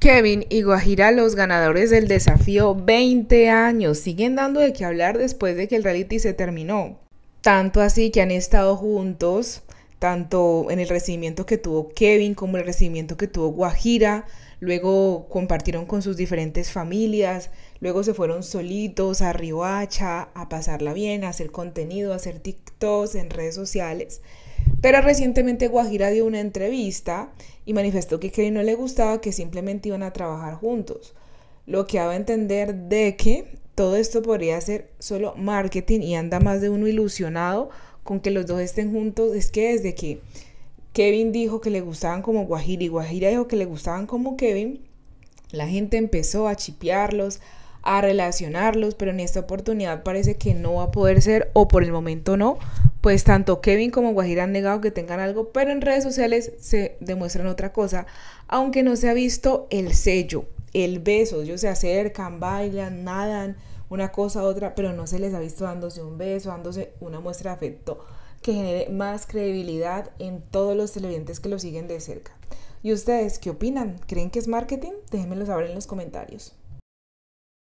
Kevin y Guajira, los ganadores del desafío 20 años, siguen dando de qué hablar después de que el reality se terminó. Tanto así que han estado juntos, tanto en el recibimiento que tuvo Kevin como el recibimiento que tuvo Guajira. Luego compartieron con sus diferentes familias, luego se fueron solitos a Riohacha a pasarla bien, a hacer contenido, a hacer TikToks en redes sociales. Pero recientemente Guajira dio una entrevista y manifestó que Kevin no le gustaba que simplemente iban a trabajar juntos, lo que daba a entender de que todo esto podría ser solo marketing y anda más de uno ilusionado con que los dos estén juntos. Es que desde que Kevin dijo que le gustaban como Guajira y Guajira dijo que le gustaban como Kevin, la gente empezó a chipearlos, a relacionarlos, pero en esta oportunidad parece que no va a poder ser o por el momento no, pues tanto Kevin como Guajira han negado que tengan algo, pero en redes sociales se demuestran otra cosa, aunque no se ha visto el sello, el beso, ellos se acercan, bailan, nadan, una cosa, otra, pero no se les ha visto dándose un beso, dándose una muestra de afecto que genere más credibilidad en todos los televidentes que lo siguen de cerca. ¿Y ustedes qué opinan? ¿Creen que es marketing? Déjenmelo saber en los comentarios.